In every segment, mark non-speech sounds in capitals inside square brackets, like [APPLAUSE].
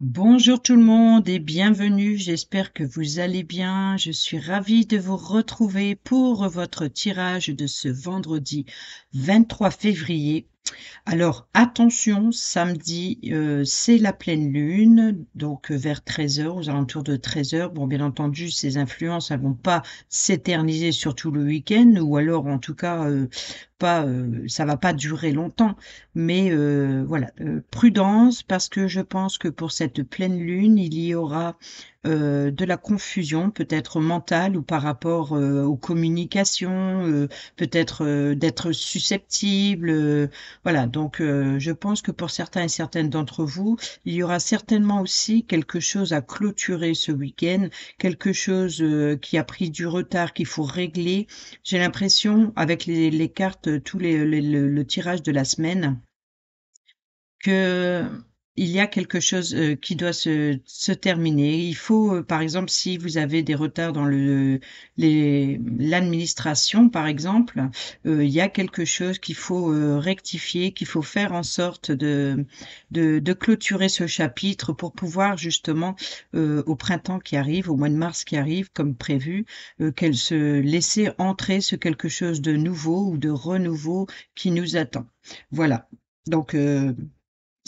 Bonjour tout le monde et bienvenue, j'espère que vous allez bien. Je suis ravie de vous retrouver pour votre tirage de ce vendredi 23 février alors attention, samedi, euh, c'est la pleine lune, donc euh, vers 13h, aux alentours de 13h. Bon, bien entendu, ces influences, elles vont pas s'éterniser surtout le week-end, ou alors en tout cas, euh, pas, ça va pas durer longtemps. Mais voilà, prudence, parce que je pense que pour cette pleine lune, il y aura euh, de la confusion, peut-être mentale ou par rapport euh, aux communications, euh, peut-être d'être susceptible. voilà, donc je pense que pour certains et certaines d'entre vous, il y aura certainement aussi quelque chose à clôturer ce week-end, quelque chose qui a pris du retard, qu'il faut régler. J'ai l'impression, avec les, cartes, tous les, le tirage de la semaine, que il y a quelque chose euh, qui doit se, terminer. Il faut, euh, par exemple, si vous avez des retards dans le l'administration, par exemple, euh, il y a quelque chose qu'il faut rectifier, qu'il faut faire en sorte de, de, clôturer ce chapitre pour pouvoir justement au printemps qui arrive, au mois de mars qui arrive, comme prévu, qu'elle se laisse entrer ce quelque chose de nouveau ou de renouveau qui nous attend. Voilà. Donc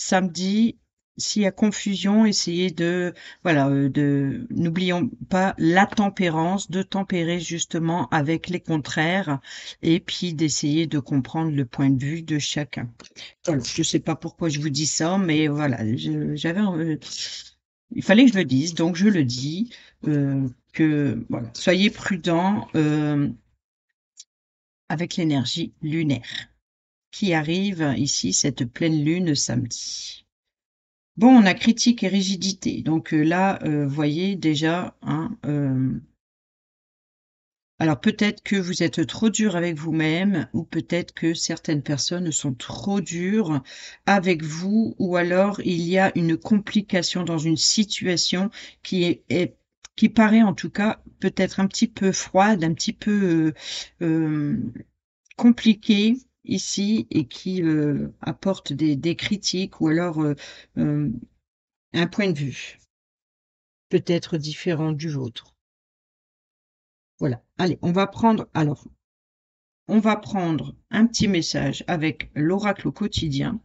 samedi, s'il y a confusion, essayez de voilà euh, de n'oublions pas la tempérance, de tempérer justement avec les contraires et puis d'essayer de comprendre le point de vue de chacun. je ne sais pas pourquoi je vous dis ça, mais voilà, j'avais euh, il fallait que je le dise, donc je le dis euh, que voilà, soyez prudents avec l'énergie lunaire qui arrive ici, cette pleine lune samedi. Bon, on a critique et rigidité. Donc euh, là, euh, vous voyez déjà, hein, euh, alors peut-être que vous êtes trop dur avec vous-même ou peut-être que certaines personnes sont trop dures avec vous ou alors il y a une complication dans une situation qui est, qui paraît en tout cas peut-être un petit peu froide, un petit peu compliquée ici et qui euh, apporte des, des, critiques ou alors euh, euh, un point de vue peut-être différent du vôtre. Voilà. Allez, on va prendre alors on va prendre un petit message avec l'oracle au quotidien.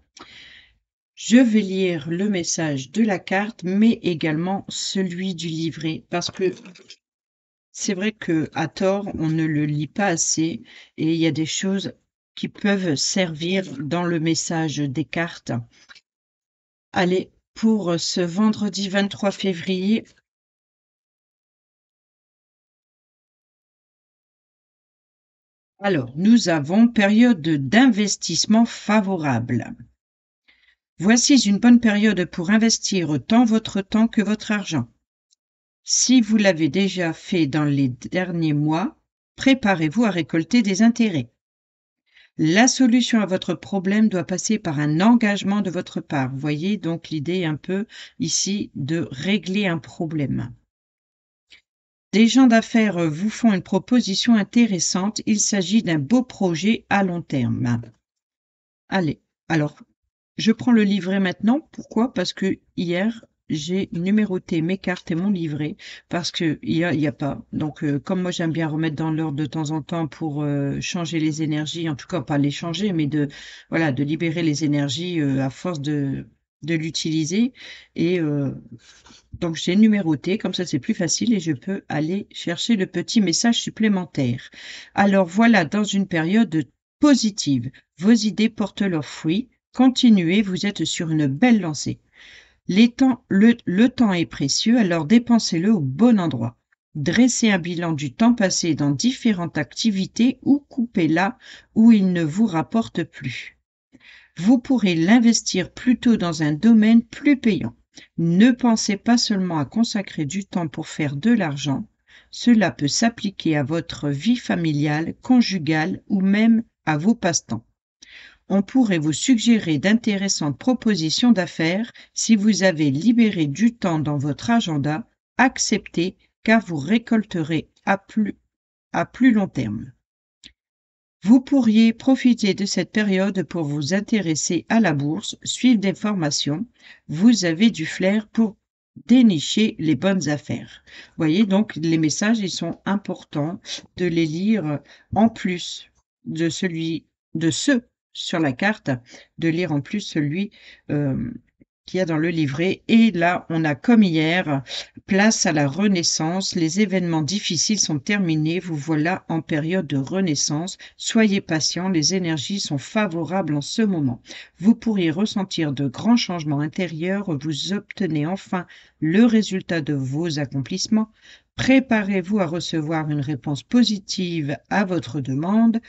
Je vais lire le message de la carte, mais également celui du livret, parce que c'est vrai que à tort, on ne le lit pas assez et il y a des choses qui peuvent servir dans le message des cartes. Allez, pour ce vendredi 23 février, alors nous avons période d'investissement favorable. Voici une bonne période pour investir autant votre temps que votre argent. Si vous l'avez déjà fait dans les derniers mois, préparez-vous à récolter des intérêts. La solution à votre problème doit passer par un engagement de votre part. Vous voyez donc l'idée un peu ici de régler un problème. Des gens d'affaires vous font une proposition intéressante. Il s'agit d'un beau projet à long terme. Allez, alors, je prends le livret maintenant. Pourquoi Parce que hier, j'ai numéroté mes cartes et mon livret parce que il y a, y a pas. Donc euh, comme moi j'aime bien remettre dans l'ordre de temps en temps pour euh, changer les énergies, en tout cas pas les changer, mais de voilà de libérer les énergies euh, à force de de l'utiliser et donc j'ai numéroté comme ça c'est plus facile et je peux aller chercher le petit message supplémentaire. Alors voilà dans une période positive, vos idées portent leurs fruits. Continuez, vous êtes sur une belle lancée le, le temps est précieux, alors dépensez-le au bon endroit. Dressez un bilan du temps passé dans différentes activités ou coupez là où il ne vous rapporte plus. Vous pourrez l'investir plutôt dans un domaine plus payant. Ne pensez pas seulement à consacrer du temps pour faire de l'argent. Cela peut s'appliquer à votre vie familiale, conjugale ou même à vos passe-temps on pourrait vous suggérer d'intéressantes propositions d'affaires si vous avez libéré du temps dans votre agenda, acceptez car vous récolterez à plus, à plus long terme. Vous pourriez profiter de cette période pour vous intéresser à la bourse, suivre des formations. Vous avez du flair pour dénicher les bonnes affaires. voyez donc les messages, ils sont importants de les lire en plus de celui de ceux sur la carte, de lire en plus celui euh, qu'il y a dans le livret. Et là, on a comme hier, place à la renaissance. Les événements difficiles sont terminés. Vous voilà en période de renaissance. Soyez patient. Les énergies sont favorables en ce moment. Vous pourriez ressentir de grands changements intérieurs. Vous obtenez enfin le résultat de vos accomplissements. Préparez-vous à recevoir une réponse positive à votre demande.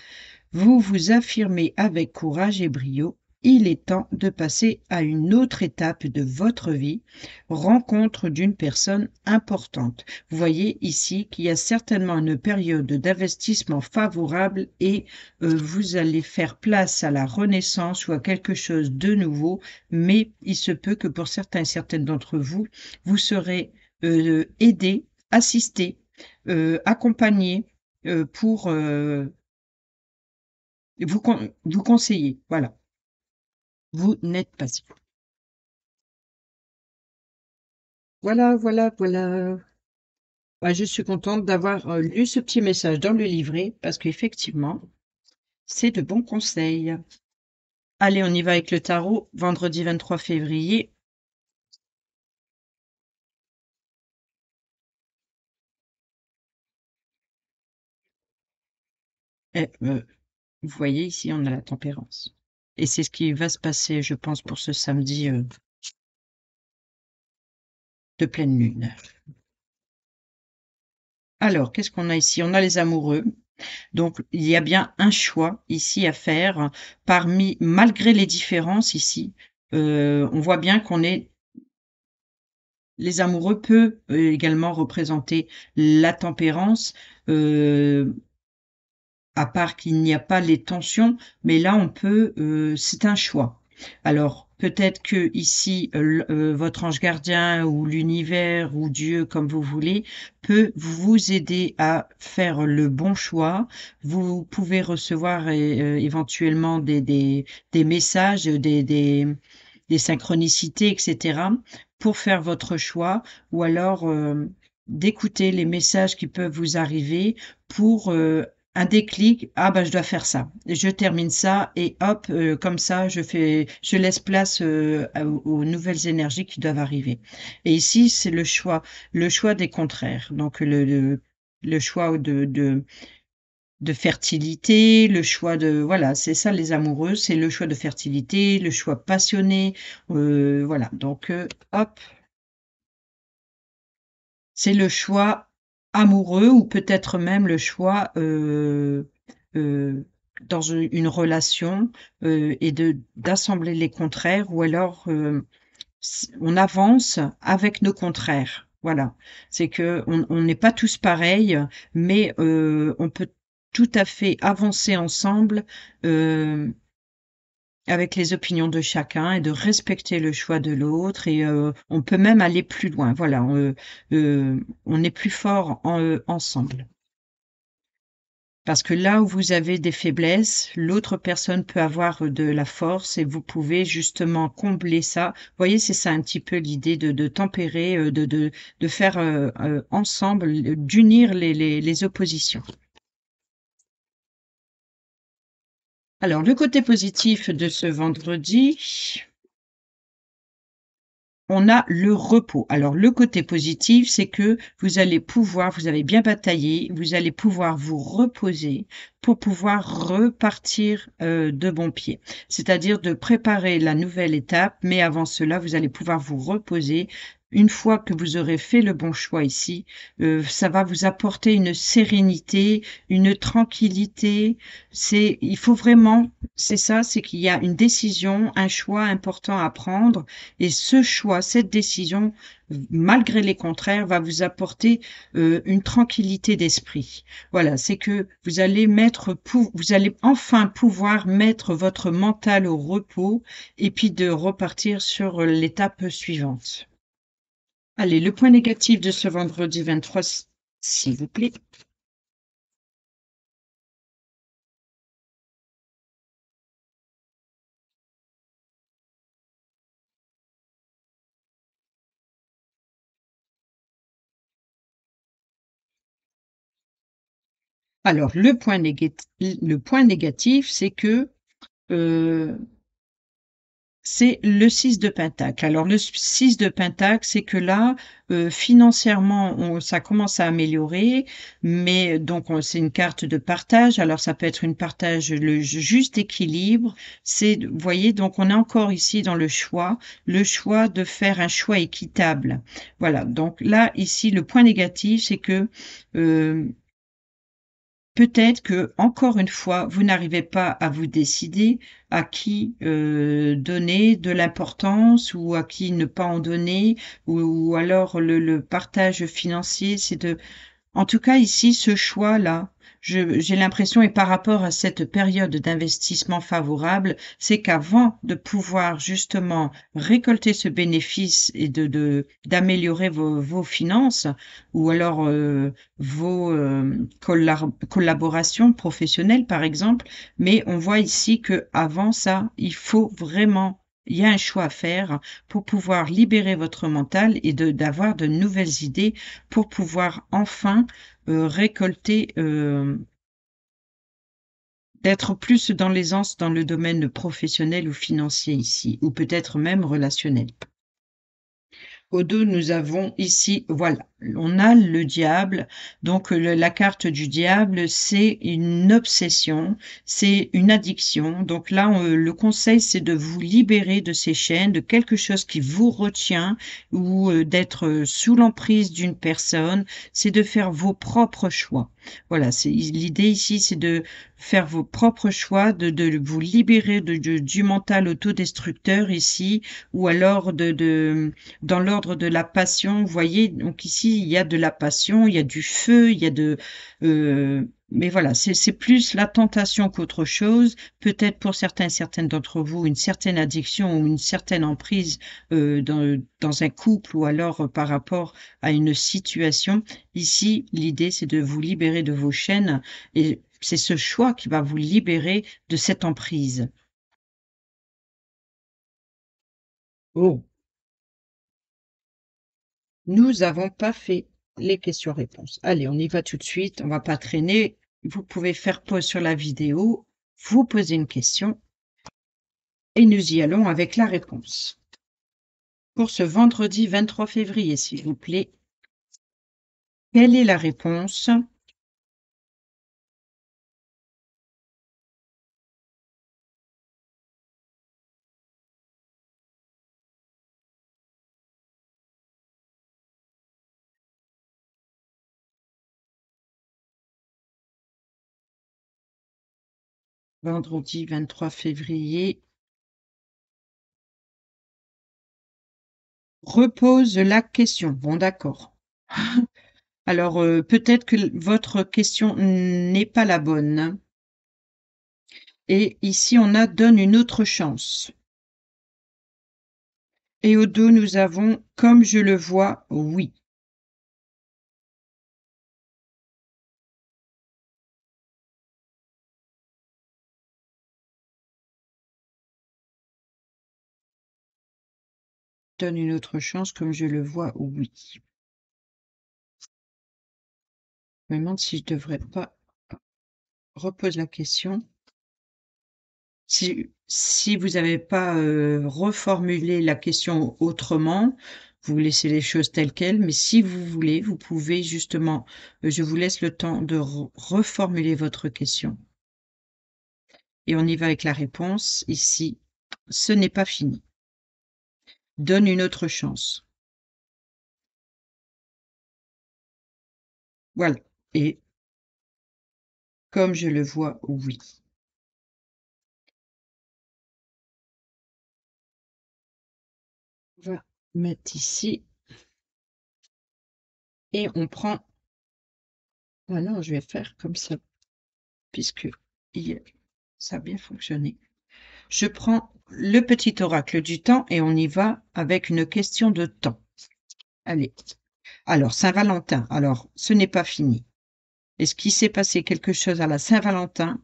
Vous vous affirmez avec courage et brio. Il est temps de passer à une autre étape de votre vie, rencontre d'une personne importante. Vous voyez ici qu'il y a certainement une période d'investissement favorable et euh, vous allez faire place à la renaissance ou à quelque chose de nouveau, mais il se peut que pour certains et certaines d'entre vous, vous serez euh, aidé, assisté, euh, accompagné pour vous, vous conseillez, voilà. Vous n'êtes pas vous. Voilà, voilà, voilà. Bah, je suis contente d'avoir euh, lu ce petit message dans le livret parce qu'effectivement, c'est de bons conseils. Allez, on y va avec le tarot, vendredi 23 février. Eh, euh, vous voyez, ici, on a la tempérance. Et c'est ce qui va se passer, je pense, pour ce samedi euh, de pleine lune. Alors, qu'est-ce qu'on a ici On a les amoureux. Donc, il y a bien un choix ici à faire parmi, malgré les différences ici, euh, on voit bien qu'on est les amoureux peut euh, également représenter la tempérance, euh, à part qu'il n'y a pas les tensions, mais là on peut, euh, c'est un choix. Alors peut-être que ici euh, euh, votre ange gardien ou l'univers ou Dieu comme vous voulez peut vous aider à faire le bon choix. Vous pouvez recevoir éventuellement des, des, messages, des, des, des, synchronicités, etc. pour faire votre choix ou alors d'écouter les messages qui peuvent vous arriver pour un déclic, ah bah je dois faire ça, je termine ça et hop, euh, comme ça je fais, je laisse place euh, aux, nouvelles énergies qui doivent arriver. Et ici c'est le choix, le choix des contraires, donc le, le, choix de, de, fertilité, le choix de voilà, c'est ça les amoureux, c'est le choix de fertilité, le choix passionné, euh, voilà donc hop, c'est le choix amoureux ou peut-être même le choix euh, euh, dans une relation euh, et de d'assembler les contraires ou alors on avance avec nos contraires. Voilà, c'est que on n'est pas tous pareils, mais on peut tout à fait avancer ensemble euh, avec les opinions de chacun et de respecter le choix de l'autre. Et euh, on peut même aller plus loin. Voilà, on, euh, euh, est plus fort ensemble. Parce que là où vous avez des faiblesses, l'autre personne peut avoir de la force et vous pouvez justement combler ça. Vous voyez, c'est ça un petit peu l'idée de, tempérer, de, de, faire ensemble, d'unir les, les oppositions. Alors, le côté positif de ce vendredi, on a le repos. Alors le côté positif, c'est que vous allez pouvoir, vous avez bien bataillé, vous allez pouvoir vous reposer pour pouvoir repartir euh, de bon pied. C'est-à-dire de préparer la nouvelle étape, mais avant cela, vous allez pouvoir vous reposer une fois que vous aurez fait le bon choix ici, euh, ça va vous apporter une sérénité, une tranquillité. C'est, il faut vraiment, c'est ça, c'est qu'il y a une décision, un choix important à prendre, et ce choix, cette décision, malgré les contraires, va vous apporter euh, une tranquillité d'esprit. Voilà, c'est que vous allez mettre, vous allez enfin pouvoir mettre votre mental au repos et puis de repartir sur l'étape suivante. Allez, le point négatif de ce vendredi 23, s'il vous plaît. Alors, le point, négatif, c'est que euh, c'est le 6 de Pentacle. Alors le 6 de Pentacle, c'est que là, euh, financièrement, ça commence à améliorer, mais donc c'est une carte de partage. Alors ça peut être une partage, le juste équilibre. C'est, vous voyez, donc on est encore ici dans le choix, le choix de faire un choix équitable. Voilà, donc là, ici, le point négatif, c'est que... Euh, Peut-être que, encore une fois, vous n'arrivez pas à vous décider à qui euh, donner de l'importance ou à qui ne pas en donner, ou, alors le, le partage financier, c'est de... En tout cas, ici, ce choix-là, j'ai l'impression, et par rapport à cette période d'investissement favorable, c'est qu'avant de pouvoir justement récolter ce bénéfice et de d'améliorer vos, vos, finances ou alors euh, vos euh, collaborations professionnelles par exemple, mais on voit ici que avant ça, il faut vraiment il y a un choix à faire pour pouvoir libérer votre mental et d'avoir de, nouvelles idées pour pouvoir enfin euh, récolter, euh, d'être plus dans l'aisance dans le domaine professionnel ou financier ici, ou peut-être même relationnel. Au dos, nous avons ici, voilà, on a le diable. Donc la carte du diable, c'est une obsession, c'est une addiction. Donc là, le conseil, c'est de vous libérer de ces chaînes, de quelque chose qui vous retient ou euh, d'être euh, sous l'emprise d'une personne. C'est de faire vos propres choix. Voilà, l'idée ici, c'est de faire vos propres choix, de, vous libérer de, du mental autodestructeur ici, ou alors de, de dans l'ordre de la passion. Vous voyez, donc ici il y a de la passion, il y a du feu, il y a de... Euh, mais voilà, c'est plus la tentation qu'autre chose. Peut-être pour certains certaines d'entre vous, une certaine addiction ou une certaine emprise euh, dans, un couple ou alors euh, par rapport à une situation. Ici, l'idée, c'est de vous libérer de vos chaînes et c'est ce choix qui va vous libérer de cette emprise. Oh, nous n'avons pas fait les questions-réponses. Allez, on y va tout de suite, on ne va pas traîner. Vous pouvez faire pause sur la vidéo, vous poser une question et nous y allons avec la réponse. Pour ce vendredi 23 février, s'il vous plaît, quelle est la réponse vendredi 23 février repose la question. Bon, d'accord. [LAUGHS] Alors, euh, peut-être que votre question n'est pas la bonne. Et ici, on a donne une autre chance. Et au dos, nous avons comme je le vois, oui. donne une autre chance comme je le vois, oui. Je me demande si je ne devrais pas repose la question. Si, vous n'avez pas euh, reformulé la question autrement, vous laissez les choses telles quelles, mais si vous voulez, vous pouvez justement, je vous laisse le temps de reformuler votre question. Et on y va avec la réponse ici. Ce n'est pas fini donne une autre chance. Voilà. Et comme je le vois, oui. On va mettre ici. Et on prend. voilà ah je vais faire comme ça, puisque ça a bien fonctionné. Je prends le petit oracle du temps et on y va avec une question de temps. Allez. Alors, Saint-Valentin. Alors, ce n'est pas fini. Est-ce qu'il s'est passé quelque chose à la Saint-Valentin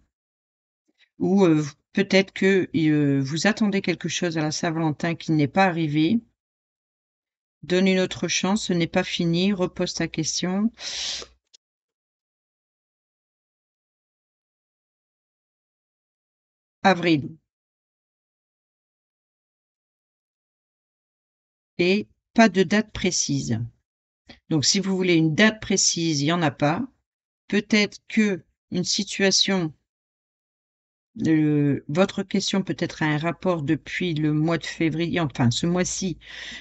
ou euh, peut-être que euh, vous attendez quelque chose à la Saint-Valentin qui n'est pas arrivé Donne une autre chance, ce n'est pas fini, repose ta question. Avril. pas de date précise. Donc si vous voulez une date précise, il n'y en a pas. Peut-être que une situation, votre question peut-être a un rapport depuis le mois de février, enfin ce mois-ci,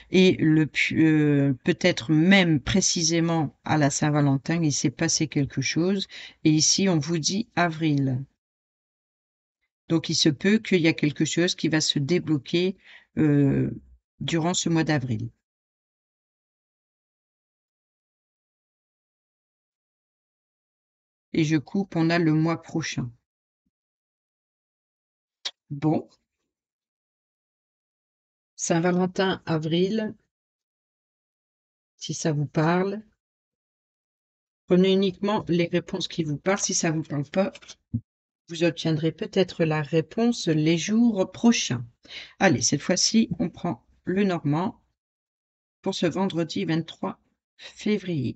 et le euh, peut-être même précisément à la Saint-Valentin, il s'est passé quelque chose, et ici on vous dit avril. Donc il se peut qu'il y a quelque chose qui va se débloquer euh, durant ce mois d'avril. Et je coupe, on a le mois prochain. Bon. Saint-Valentin, avril, si ça vous parle. Prenez uniquement les réponses qui vous parlent. Si ça ne vous parle pas, vous obtiendrez peut-être la réponse les jours prochains. Allez, cette fois-ci, on prend le Normand, pour ce vendredi 23 février.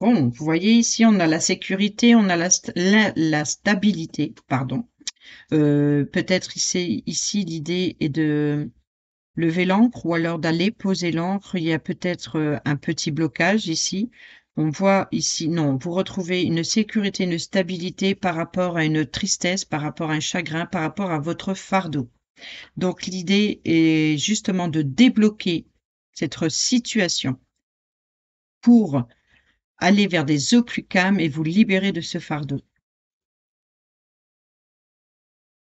Bon, vous voyez ici, on a la sécurité, on a la, stabilité, pardon. Euh, peut-être ici, ici l'idée est de lever l'encre ou alors d'aller poser l'encre. Il y a peut-être euh, un petit blocage ici. On voit ici, non, vous retrouvez une sécurité, une stabilité par rapport à une tristesse, par rapport à un chagrin, par rapport à votre fardeau. Donc l'idée est justement de débloquer cette situation pour aller vers des eaux plus calmes et vous libérer de ce fardeau.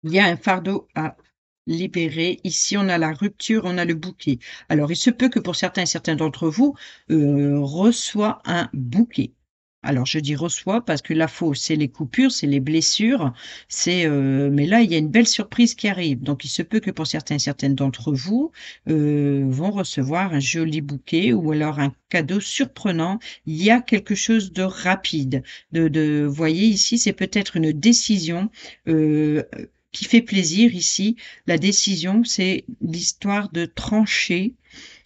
Il y a un fardeau à libéré. Ici, on a la rupture, on a le bouquet. Alors, il se peut que pour certains et certains d'entre vous euh, reçoit un bouquet. Alors je dis reçoit parce que la fausse, c'est les coupures, c'est les blessures, c'est euh, mais là il y a une belle surprise qui arrive. Donc il se peut que pour certains et certaines d'entre vous euh, vont recevoir un joli bouquet ou alors un cadeau surprenant. Il y a quelque chose de rapide. De, de voyez ici, c'est peut-être une décision. Euh, qui fait plaisir ici. La décision, c'est l'histoire de trancher,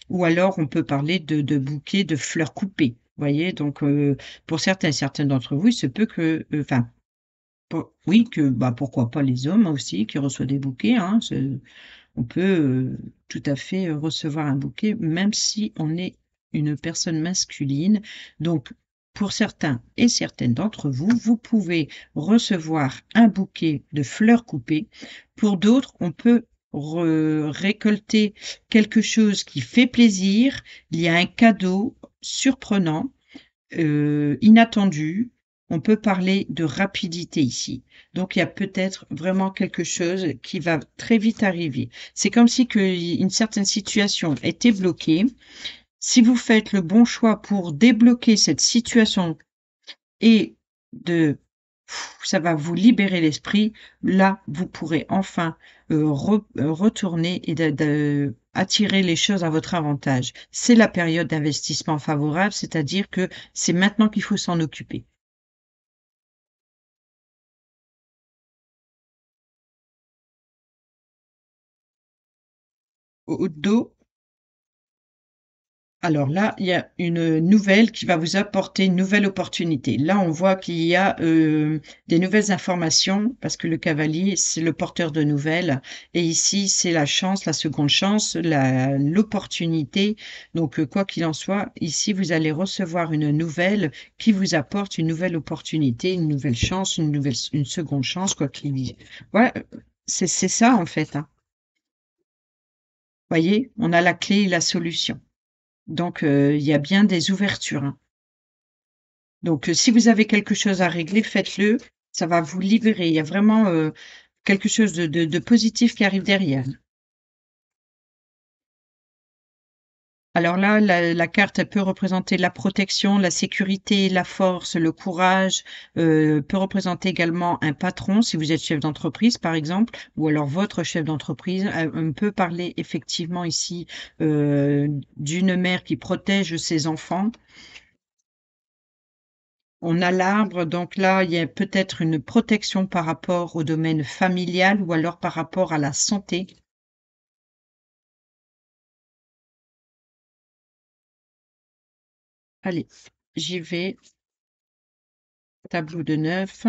ou alors on peut parler de, bouquets bouquet de fleurs coupées. Voyez, donc euh, pour certains, certains d'entre vous, il se peut que, euh, enfin, oui, que bah pourquoi pas les hommes aussi qui reçoivent des bouquets. Hein, on peut euh, tout à fait recevoir un bouquet, même si on est une personne masculine. Donc pour certains et certaines d'entre vous, vous pouvez recevoir un bouquet de fleurs coupées. Pour d'autres, on peut récolter quelque chose qui fait plaisir. Il y a un cadeau surprenant, euh, inattendu. On peut parler de rapidité ici. Donc il y a peut-être vraiment quelque chose qui va très vite arriver. C'est comme si une certaine situation était bloquée si vous faites le bon choix pour débloquer cette situation et de ça va vous libérer l'esprit, là vous pourrez enfin euh, euh, retourner et attirer les choses à votre avantage. C'est la période d'investissement favorable, c'est-à-dire que c'est maintenant qu'il faut s'en occuper. Au dos, alors là, il y a une nouvelle qui va vous apporter une nouvelle opportunité. Là, on voit qu'il y a euh, des nouvelles informations parce que le cavalier, c'est le porteur de nouvelles. Et ici, c'est la chance, la seconde chance, l'opportunité. Donc, euh, quoi qu'il en soit, ici, vous allez recevoir une nouvelle qui vous apporte une nouvelle opportunité, une nouvelle chance, une nouvelle, une seconde chance, quoi qu'il y ait. Ouais, c'est ça en fait. Hein. Voyez, on a la clé et la solution. Donc, euh, il y a bien des ouvertures. Hein. Donc, euh, si vous avez quelque chose à régler, faites-le. Ça va vous libérer. Il y a vraiment euh, quelque chose de positif qui arrive derrière. Alors là, la, carte, peut représenter la protection, la sécurité, la force, le courage, euh, peut représenter également un patron, si vous êtes chef d'entreprise par exemple, ou alors votre chef d'entreprise. Euh, on peut parler effectivement ici euh, d'une mère qui protège ses enfants. On a l'arbre, donc là, il y a peut-être une protection par rapport au domaine familial ou alors par rapport à la santé. Allez, j'y vais. Tableau de 9.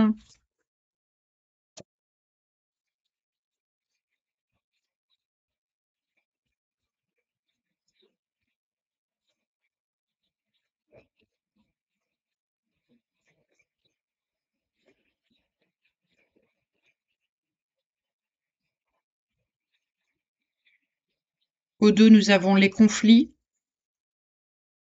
Au 2, nous avons les conflits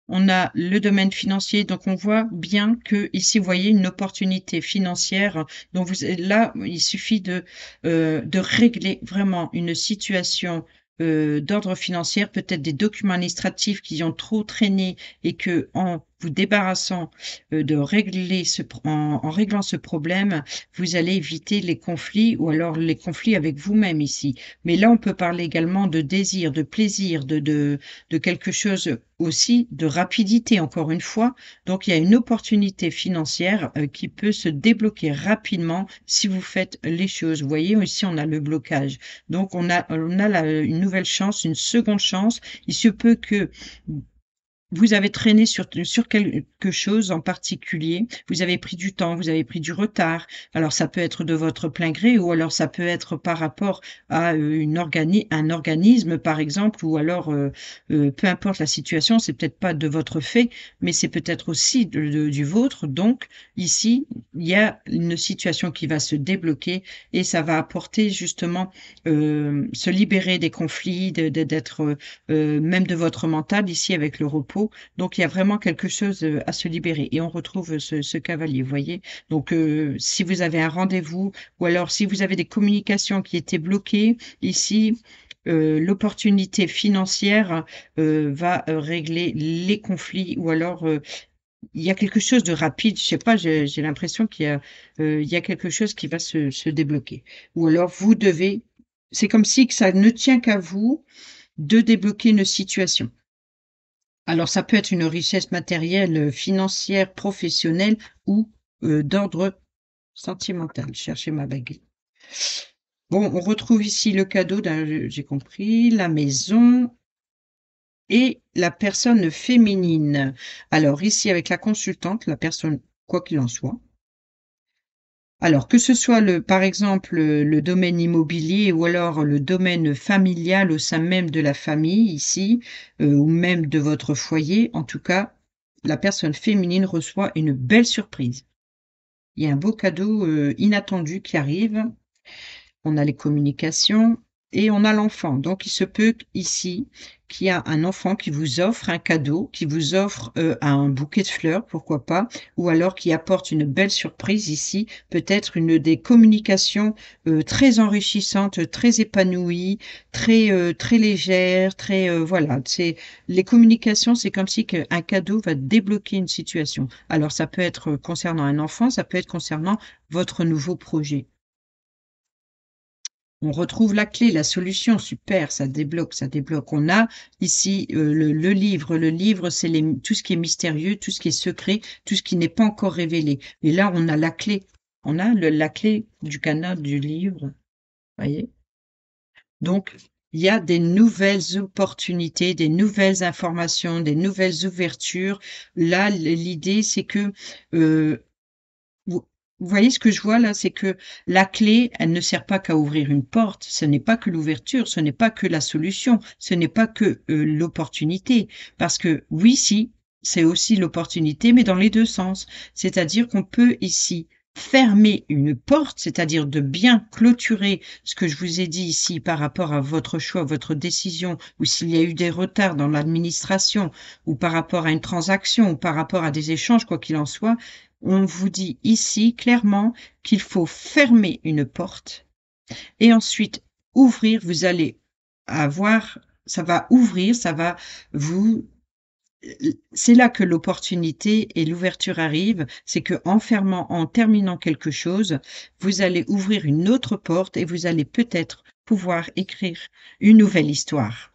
on a le domaine financier, donc on voit bien que ici, vous voyez une opportunité financière. Donc vous, là, il suffit de, euh, de régler vraiment une situation euh, d'ordre financier, peut-être des documents administratifs qui ont trop traîné et que en vous débarrassant euh, de régler ce, en, réglant ce problème, vous allez éviter les conflits ou alors les conflits avec vous-même ici. Mais là, on peut parler également de désir, de plaisir, de, de, de quelque chose aussi de rapidité, encore une fois. Donc, il y a une opportunité financière euh, qui peut se débloquer rapidement si vous faites les choses. Vous voyez, ici, on a le blocage. Donc, on a, on a une nouvelle chance, une seconde chance. Il se peut que vous avez traîné sur, sur quelque chose en particulier, vous avez pris du temps, vous avez pris du retard. Alors ça peut être de votre plein gré ou alors ça peut être par rapport à euh, une organi un organisme par exemple ou alors euh, euh, peu importe la situation, c'est peut-être pas de votre fait, mais c'est peut-être aussi du vôtre. Donc ici, il y a une situation qui va se débloquer et ça va apporter justement se libérer des conflits, d'être même de votre mental ici avec le repos donc il y a vraiment quelque chose euh, à se libérer. Et on retrouve euh, ce, cavalier, voyez. Donc euh, si vous avez un rendez-vous ou alors si vous avez des communications qui étaient bloquées ici, l'opportunité financière va régler les conflits ou alors il y a quelque chose de rapide, je sais pas, j'ai l'impression qu'il y, a, quelque chose qui va se, se débloquer. Ou alors vous devez, c'est comme si ça ne tient qu'à vous de débloquer une situation. Alors ça peut être une richesse matérielle, euh, financière, professionnelle ou euh, d'ordre sentimental. Cherchez ma baguette. Bon, on retrouve ici le cadeau, j'ai compris, la maison et la personne féminine. Alors ici avec la consultante, la personne, quoi qu'il en soit, alors que ce soit le, par exemple le domaine immobilier ou alors le domaine familial au sein même de la famille ici, euh, ou même de votre foyer, en tout cas, la personne féminine reçoit une belle surprise. Il y a un beau cadeau euh, inattendu qui arrive. On a les communications, et on a l'enfant. Donc il se peut ici qu'il y a un enfant qui vous offre un cadeau, qui vous offre euh, un bouquet de fleurs, pourquoi pas, ou alors qui apporte une belle surprise ici, peut-être une des communications euh, très enrichissantes, très épanouies, très euh, très légères, très voilà. C'est les communications, c'est comme si un cadeau va débloquer une situation. Alors ça peut être concernant un enfant, ça peut être concernant votre nouveau projet on retrouve la clé, la solution, super, ça débloque, ça débloque. On a ici euh, le, livre. Le livre, c'est tout ce qui est mystérieux, tout ce qui est secret, tout ce qui n'est pas encore révélé. Et là, on a la clé. On a le, la clé du canard du livre. voyez Donc, il y a des nouvelles opportunités, des nouvelles informations, des nouvelles ouvertures. Là, l'idée, c'est que euh, vous voyez ce que je vois là, c'est que la clé, elle ne sert pas qu'à ouvrir une porte, ce n'est pas que l'ouverture, ce n'est pas que la solution, ce n'est pas que euh, l'opportunité. Parce que oui, si, c'est aussi l'opportunité, mais dans les deux sens. C'est-à-dire qu'on peut ici fermer une porte, c'est-à-dire de bien clôturer ce que je vous ai dit ici par rapport à votre choix, votre décision, ou s'il y a eu des retards dans l'administration, ou par rapport à une transaction, ou par rapport à des échanges, quoi qu'il en soit, on vous dit ici clairement qu'il faut fermer une porte et ensuite ouvrir, vous allez avoir, ça va ouvrir, ça va vous c'est là que l'opportunité et l'ouverture arrivent, c'est que en fermant, en terminant quelque chose, vous allez ouvrir une autre porte et vous allez peut-être pouvoir écrire une nouvelle histoire.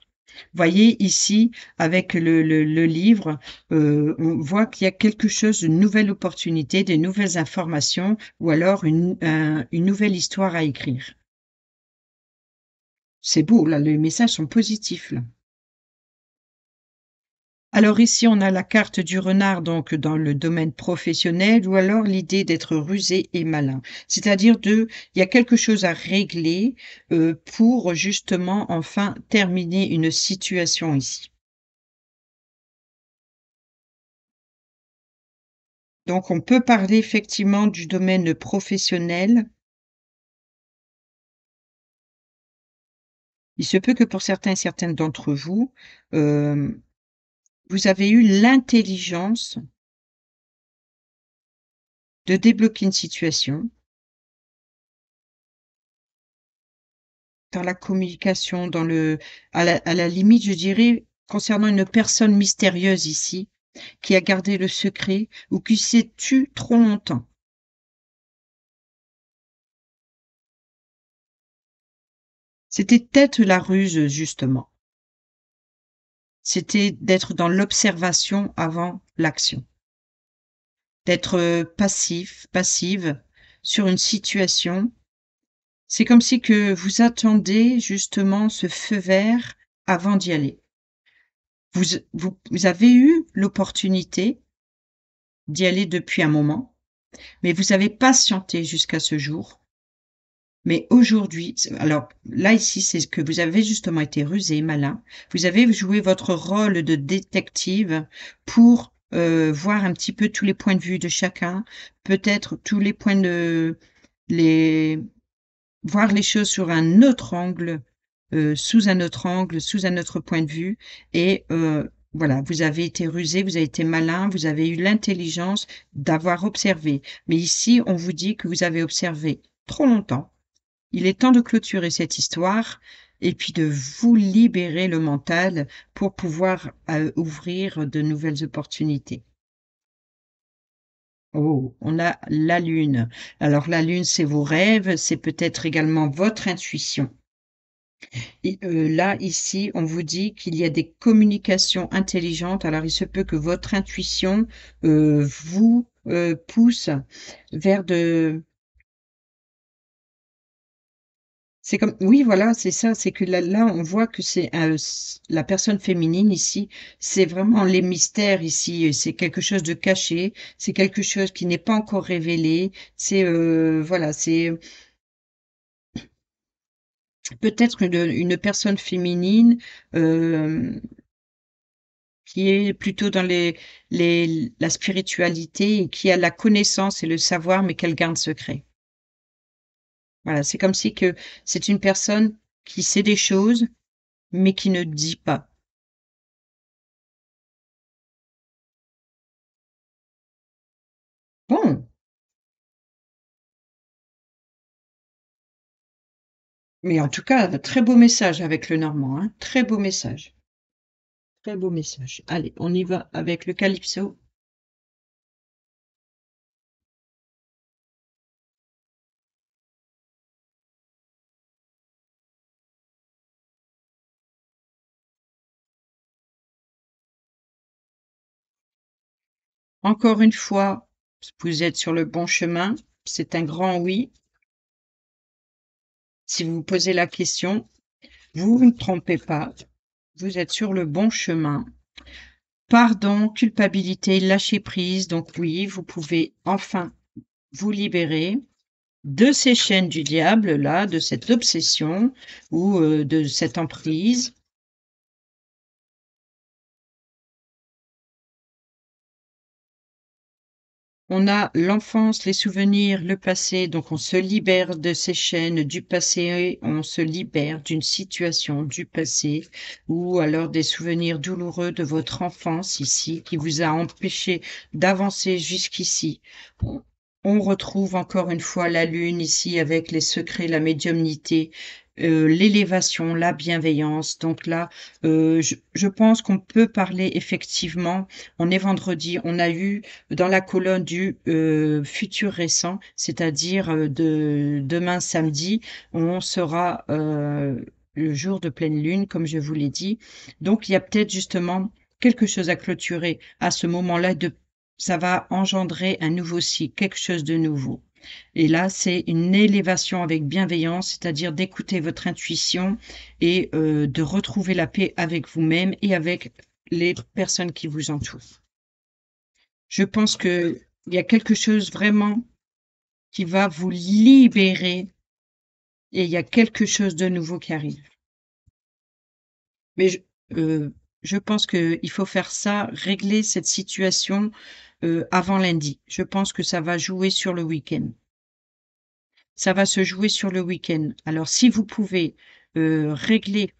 Voyez ici, avec le, le, livre, euh, on voit qu'il y a quelque chose, une nouvelle opportunité, de nouvelles informations ou alors une, une nouvelle histoire à écrire. C'est beau, là, les messages sont positifs. Là. Alors ici, on a la carte du renard donc dans le domaine professionnel ou alors l'idée d'être rusé et malin. C'est-à-dire de, il y a quelque chose à régler euh, pour justement enfin terminer une situation ici. Donc on peut parler effectivement du domaine professionnel. Il se peut que pour certains et certaines d'entre vous, euh, vous avez eu l'intelligence de débloquer une situation dans la communication, dans le, à la, à la limite, je dirais, concernant une personne mystérieuse ici, qui a gardé le secret ou qui s'est tue trop longtemps. C'était peut-être la ruse, justement c'était d'être dans l'observation avant l'action, d'être euh, passif, passive sur une situation. C'est comme si que vous attendez justement ce feu vert avant d'y aller. Vous, vous, vous avez eu l'opportunité d'y aller depuis un moment, mais vous avez patienté jusqu'à ce jour mais aujourd'hui, alors là ici, c'est que vous avez justement été rusé malin. Vous avez joué votre rôle de détective pour euh, voir un petit peu tous les points de vue de chacun, peut-être tous les points de les voir les choses sur un autre angle, euh, sous un autre angle, sous un autre point de vue. Et euh, voilà, vous avez été rusé, vous avez été malin, vous avez eu l'intelligence d'avoir observé. Mais ici, on vous dit que vous avez observé trop longtemps il est temps de clôturer cette histoire et puis de vous libérer le mental pour pouvoir euh, ouvrir de nouvelles opportunités. Oh, on a la lune. Alors la lune, c'est vos rêves, c'est peut-être également votre intuition. Euh, là, ici, on vous dit qu'il y a des communications intelligentes. Alors, il se peut que votre intuition euh, vous pousse vers de, C'est comme, oui, voilà, c'est ça, c'est que là, on voit que c'est euh, la personne féminine ici, c'est vraiment les mystères ici, c'est quelque chose de caché, c'est quelque chose qui n'est pas encore révélé, c'est, euh, voilà, c'est peut-être une, personne féminine euh, qui est plutôt dans les, les, la spiritualité, qui a la connaissance et le savoir, mais qu'elle garde secret. Voilà, c'est comme si que c'est une personne qui sait des choses, mais qui ne dit pas. Bon. Mais en tout cas, très beau message avec le normand, hein. très beau message. Très beau message. Allez, on y va avec le calypso. Encore une fois, vous êtes sur le bon chemin. C'est un grand oui. Si vous vous posez la question, vous ne trompez pas. Vous êtes sur le bon chemin. Pardon, culpabilité, lâcher prise. Donc oui, vous pouvez enfin vous libérer de ces chaînes du diable, là, de cette obsession ou euh, de cette emprise. On a l'enfance, les souvenirs, le passé, donc on se libère de ces chaînes du passé, on se libère d'une situation du passé ou alors des souvenirs douloureux de votre enfance ici qui vous a empêché d'avancer jusqu'ici. On retrouve encore une fois la lune ici avec les secrets, la médiumnité, euh, l'élévation, la bienveillance. Donc là, euh, je, pense qu'on peut parler effectivement, on est vendredi, on a eu dans la colonne du euh, futur récent, c'est-à-dire de demain samedi, on sera le jour de pleine lune, comme je vous l'ai dit. Donc il y a peut-être justement quelque chose à clôturer à ce moment-là de ça va engendrer un nouveau cycle, quelque chose de nouveau. Et là, c'est une élévation avec bienveillance, c'est-à-dire d'écouter votre intuition et euh, de retrouver la paix avec vous-même et avec les personnes qui vous entourent. Je pense qu'il y a quelque chose vraiment qui va vous libérer et il y a quelque chose de nouveau qui arrive. Mais euh, je pense qu'il faut faire ça, régler cette situation euh, avant lundi. Je pense que ça va jouer sur le week-end. Ça va se jouer sur le week-end. Alors si vous pouvez euh, régler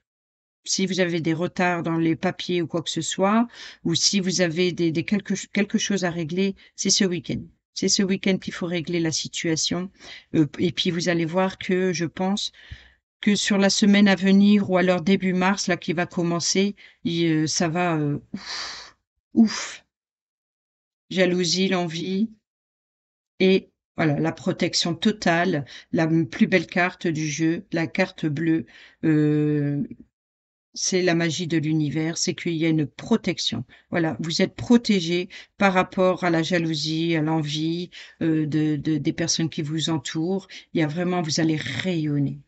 si vous avez des retards dans les papiers ou quoi que ce soit, ou si vous avez des, quelque, quelque chose à régler, c'est ce week-end. C'est ce week-end qu'il faut régler la situation. Euh, et puis vous allez voir que je pense que sur la semaine à venir ou alors début mars, là, qui va commencer, euh, ça va euh, ouf, ouf. Jalousie, l'envie et voilà, la protection totale, la plus belle carte du jeu, la carte bleue, euh, c'est la magie de l'univers, c'est qu'il y a une protection. Voilà, vous êtes protégé par rapport à la jalousie, à l'envie de, des personnes qui vous entourent. Il y a vraiment, vous allez rayonner.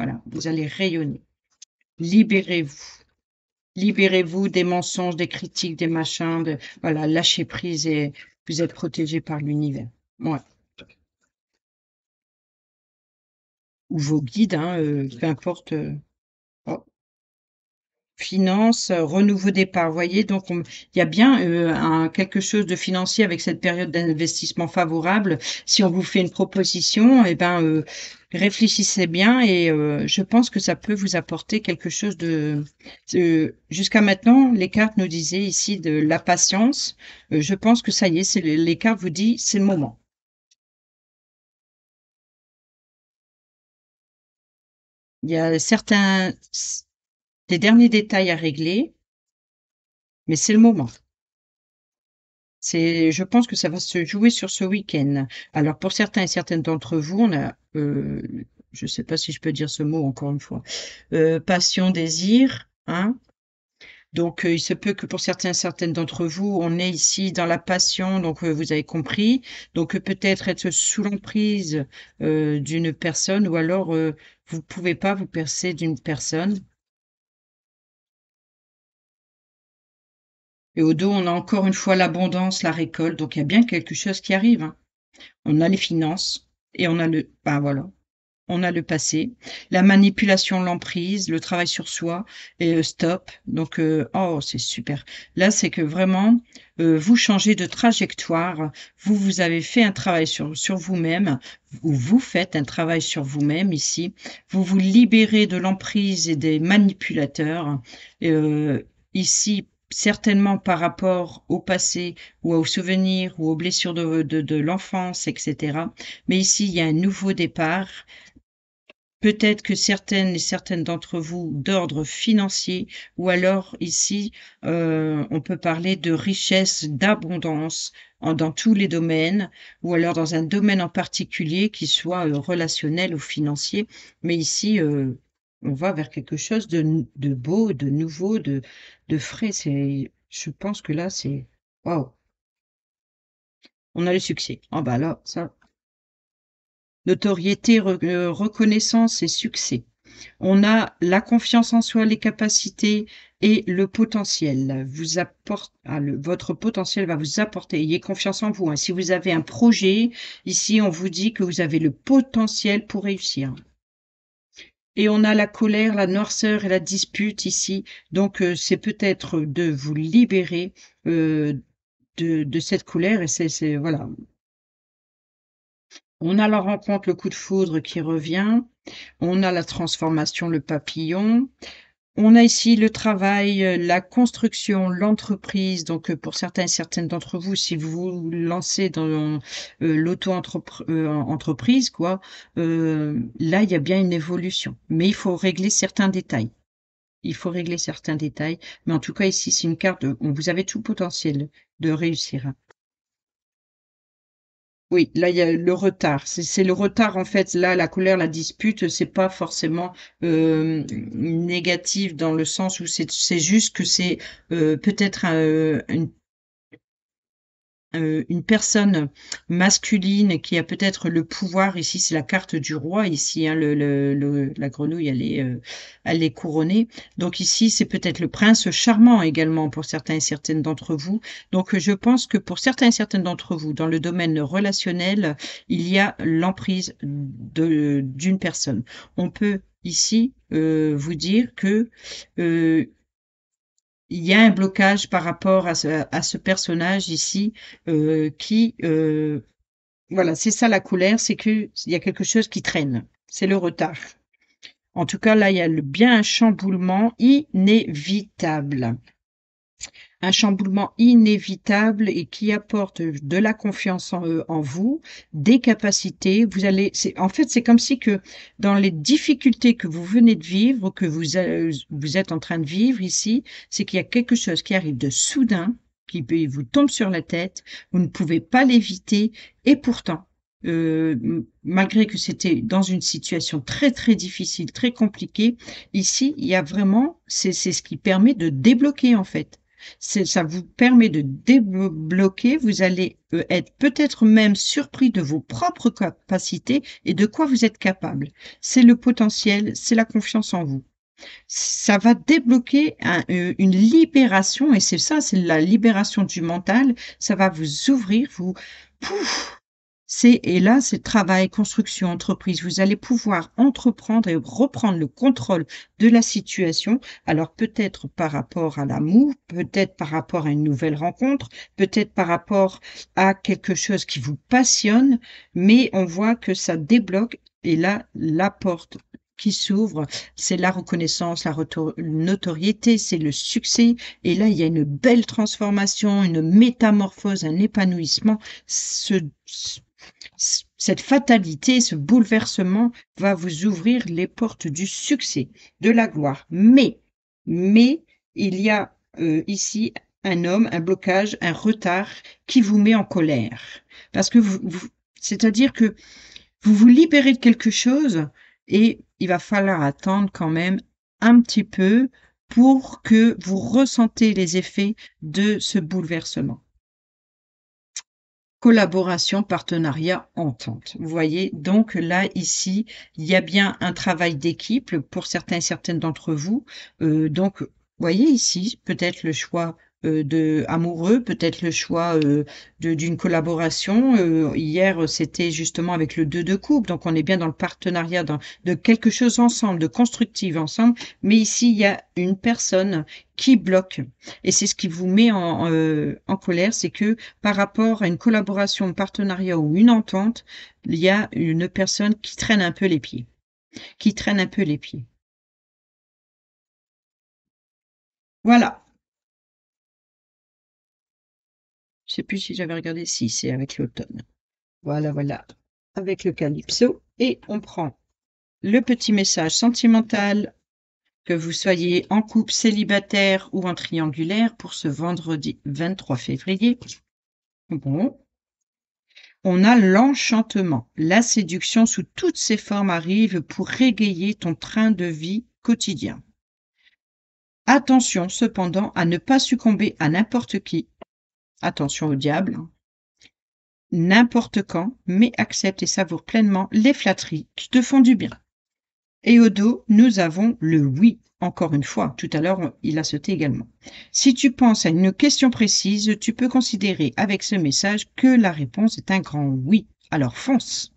Voilà, vous allez rayonner. Libérez-vous. Libérez-vous des mensonges, des critiques, des machins. De, voilà, lâchez prise et vous êtes protégé par l'univers. Ouais. Ou vos guides, hein, euh, peu importe. Euh, finance, euh, renouveau départ. voyez, donc il y a bien euh, quelque chose de financier avec cette période d'investissement favorable. Si on vous fait une proposition, eh ben, euh, réfléchissez bien et je pense que ça peut vous apporter quelque chose de... Jusqu'à maintenant, les cartes nous disaient ici de la patience. je pense que ça y est, c'est les cartes vous disent c'est le moment. Il y a certains les derniers détails à régler, mais c'est le moment. C'est, je pense que ça va se jouer sur ce week-end. Alors pour certains et certaines d'entre vous, on a, euh, je ne sais pas si je peux dire ce mot encore une fois, euh, passion, désir, hein. Donc euh, il se peut que pour certains, et certaines d'entre vous, on est ici dans la passion, donc vous avez compris. Donc peut-être être sous l'emprise d'une personne, ou alors vous ne pouvez pas vous percer d'une personne, Et au dos, on a encore une fois l'abondance, la récolte. Donc, il y a bien quelque chose qui arrive. Hein. On a les finances et on a le. Ben voilà. On a le passé, la manipulation, l'emprise, le travail sur soi et stop. Donc, euh, oh, c'est super. Là, c'est que vraiment, euh, vous changez de trajectoire. Vous, vous avez fait un travail sur, sur vous-même ou vous faites un travail sur vous-même ici. Vous vous libérez de l'emprise et des manipulateurs. Euh, ici, certainement par rapport au passé ou aux souvenirs ou aux blessures de, l'enfance, etc. Mais ici, il y a un nouveau départ. Peut-être que certaines et certaines d'entre vous d'ordre financier, ou alors ici, euh, on peut parler de richesse, d'abondance dans tous les domaines, ou alors dans un domaine en particulier qui soit euh, relationnel ou financier. Mais ici, euh, on va vers quelque chose de, de beau, de nouveau, de, de frais, c'est, je pense que là, c'est, waouh. On a le succès. en ah bas là, ça. Notoriété, euh, reconnaissance et succès. On a la confiance en soi, les capacités et le potentiel. Vous apporte, ah, votre potentiel va vous apporter. Ayez confiance en vous. Hein. Si vous avez un projet, ici on vous dit que vous avez le potentiel pour réussir et on a la colère, la noirceur et la dispute ici. Donc euh, c'est peut-être de vous libérer euh, de, de, cette colère et c'est voilà. On a la rencontre, le coup de foudre qui revient. On a la transformation, le papillon. On a ici le travail, euh, la construction, l'entreprise. Donc euh, pour certains et certaines d'entre vous, si vous vous lancez dans euh, l'auto-entreprise, quoi, là il y a bien une évolution. Mais il faut régler certains détails. Il faut régler certains détails. Mais en tout cas ici, c'est une carte. Où vous avez tout le potentiel de réussir. Oui, là, il y a le retard. C'est le retard, en fait. Là, la colère, la dispute, c'est pas forcément euh, négatif dans le sens où c'est juste que c'est euh, peut-être un, une euh, une personne masculine qui a peut-être le pouvoir, ici c'est la carte du roi, ici hein, le, la grenouille elle est, euh, elle est couronnée, donc ici c'est peut-être le prince charmant également pour certains et certaines d'entre vous, donc je pense que pour certains et certaines d'entre vous, dans le domaine relationnel, il y a l'emprise d'une personne. On peut ici euh, vous dire que il y a un blocage par rapport à ce, personnage ici euh, qui, euh, voilà, c'est ça la couleur, c'est qu'il y a quelque chose qui traîne, c'est le retard. En tout cas, là, il y a bien un chamboulement inévitable un chamboulement inévitable et qui apporte de la confiance en, eux, en vous, des capacités. Vous allez, c'est, en fait, c'est comme si que dans les difficultés que vous venez de vivre, que vous, euh, vous êtes en train de vivre ici, c'est qu'il y a quelque chose qui arrive de soudain, qui vous tombe sur la tête, vous ne pouvez pas l'éviter, et pourtant, euh, malgré que c'était dans une situation très très difficile, très compliquée, ici il y a vraiment, c'est ce qui permet de débloquer en fait ça vous permet de débloquer, vous allez euh, être peut-être même surpris de vos propres capacités et de quoi vous êtes capable. C'est le potentiel, c'est la confiance en vous. Ça va débloquer euh, une libération, et c'est ça, c'est la libération du mental, ça va vous ouvrir, vous, pouf, c'est, et là, c'est travail, construction, entreprise. Vous allez pouvoir entreprendre et reprendre le contrôle de la situation. Alors peut-être par rapport à l'amour, peut-être par rapport à une nouvelle rencontre, peut-être par rapport à quelque chose qui vous passionne, mais on voit que ça débloque et là, la porte qui s'ouvre, c'est la reconnaissance, la notoriété, c'est le succès. Et là, il y a une belle transformation, une métamorphose, un épanouissement cette fatalité, ce bouleversement va vous ouvrir les portes du succès, de la gloire. Mais, mais, il y a euh, ici un homme, un blocage, un retard qui vous met en colère. Parce que c'est-à-dire que vous vous libérez de quelque chose et il va falloir attendre quand même un petit peu pour que vous ressentez les effets de ce bouleversement collaboration, partenariat, entente. Vous voyez, donc là, ici, il y a bien un travail d'équipe pour certains et certaines d'entre vous. Euh, donc, vous voyez ici, peut-être le choix euh, de amoureux, peut-être le choix euh, d'une collaboration. Euh, hier, c'était justement avec le 2 de coupe donc on est bien dans le partenariat, dans, de quelque chose ensemble, de constructive ensemble. Mais ici, il y a une personne qui bloque. Et c'est ce qui vous met en, en colère, c'est que par rapport à une collaboration, un partenariat ou une entente, il y a une personne qui traîne un peu les pieds. Qui traîne un peu les pieds. Voilà, Je sais plus si j'avais regardé si c'est avec l'automne. Voilà, voilà. Avec le calypso. Et on prend le petit message sentimental, que vous soyez en couple célibataire ou en triangulaire pour ce vendredi 23 février. Bon. On a l'enchantement. La séduction sous toutes ses formes arrive pour régayer ton train de vie quotidien. Attention cependant à ne pas succomber à n'importe qui attention au diable, hein. n'importe quand, mais accepte et savoure pleinement les flatteries qui te font du bien. Et au dos, nous avons le oui, encore une fois. Tout à l'heure, il a sauté également. Si tu penses à une question précise, tu peux considérer avec ce message que la réponse est un grand oui. Alors fonce.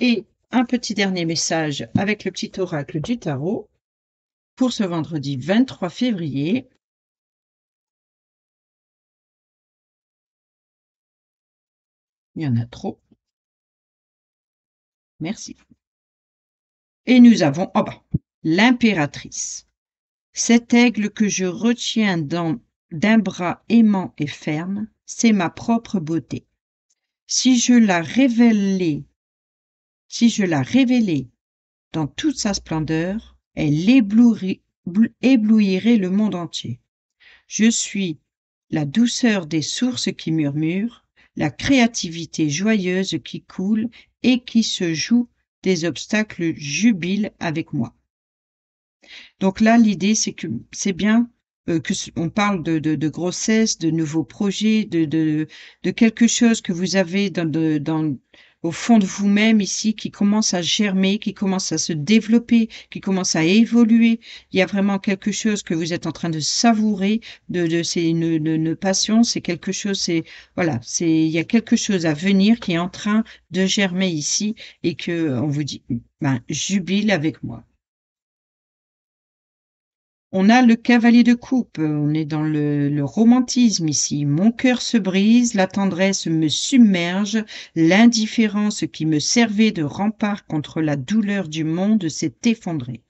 Et un petit dernier message avec le petit oracle du tarot pour ce vendredi 23 février. Il y en a trop. Merci. Et nous avons en oh bas l'impératrice. Cet aigle que je retiens d'un bras aimant et ferme, c'est ma propre beauté. Si je la révélais, si je la révélais dans toute sa splendeur, elle éblouirait le monde entier. Je suis la douceur des sources qui murmurent, la créativité joyeuse qui coule et qui se joue des obstacles jubiles avec moi. Donc là, l'idée, c'est que c'est bien euh, que on parle de, grossesse, de nouveaux projets, de, quelque chose que vous avez dans, dans au fond de vous-même ici qui commence à germer, qui commence à se développer, qui commence à évoluer. Il y a vraiment quelque chose que vous êtes en train de savourer, de, de c'est une, une, passion, c'est quelque chose, c'est voilà, c'est il y a quelque chose à venir qui est en train de germer ici et que on vous dit ben jubile avec moi. On a le cavalier de coupe, on est dans le, romantisme ici. Mon cœur se brise, la tendresse me submerge, l'indifférence qui me servait de rempart contre la douleur du monde s'est effondrée.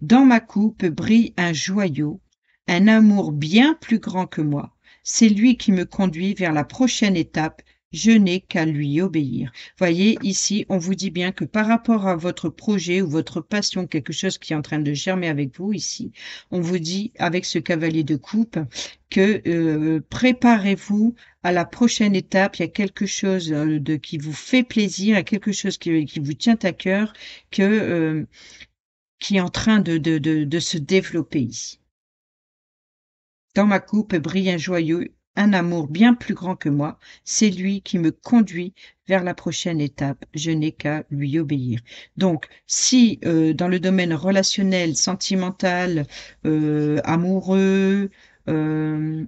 Dans ma coupe brille un joyau, un amour bien plus grand que moi. C'est lui qui me conduit vers la prochaine étape je n'ai qu'à lui obéir. Voyez, ici, on vous dit bien que par rapport à votre projet ou votre passion, quelque chose qui est en train de germer avec vous ici, on vous dit avec ce cavalier de coupe que euh, préparez-vous à la prochaine étape, il y a quelque chose euh, de qui vous fait plaisir, il y a quelque chose qui, vous tient à cœur, que, euh, qui est en train de, de se développer ici. Dans ma coupe brille un joyeux un amour bien plus grand que moi, c'est lui qui me conduit vers la prochaine étape. Je n'ai qu'à lui obéir. Donc, si euh, dans le domaine relationnel, sentimental, euh, amoureux, euh,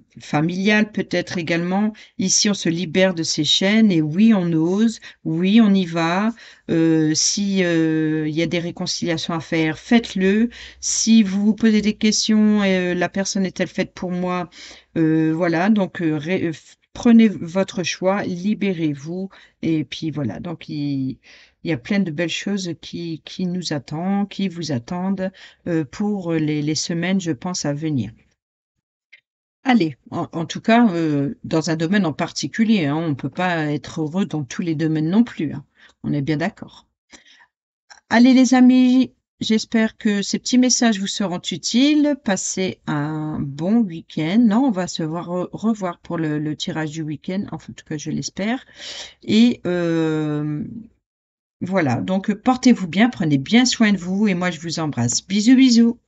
peut-être également. Ici, on se libère de ces chaînes et oui, on ose, oui, on y va. Euh, si il euh, y a des réconciliations à faire, faites-le. Si vous vous posez des questions, et euh, la personne est-elle faite pour moi Voilà, donc prenez votre choix, libérez-vous et puis voilà. Donc il, y a plein de belles choses qui, qui nous attendent, qui vous attendent pour les semaines, je pense, à venir. Allez, En, tout cas, euh, dans un domaine en particulier. Hein, on ne peut pas être heureux dans tous les domaines non plus. Hein. on est bien d'accord. Allez les amis, j'espère que ces petits messages vous seront utiles. Passez un bon week-end. Non, on va se voir, revoir pour le, tirage du week-end. en tout cas, je l'espère. Et euh, voilà, donc portez-vous bien, prenez bien soin de vous et moi je vous embrasse. Bisous, bisous.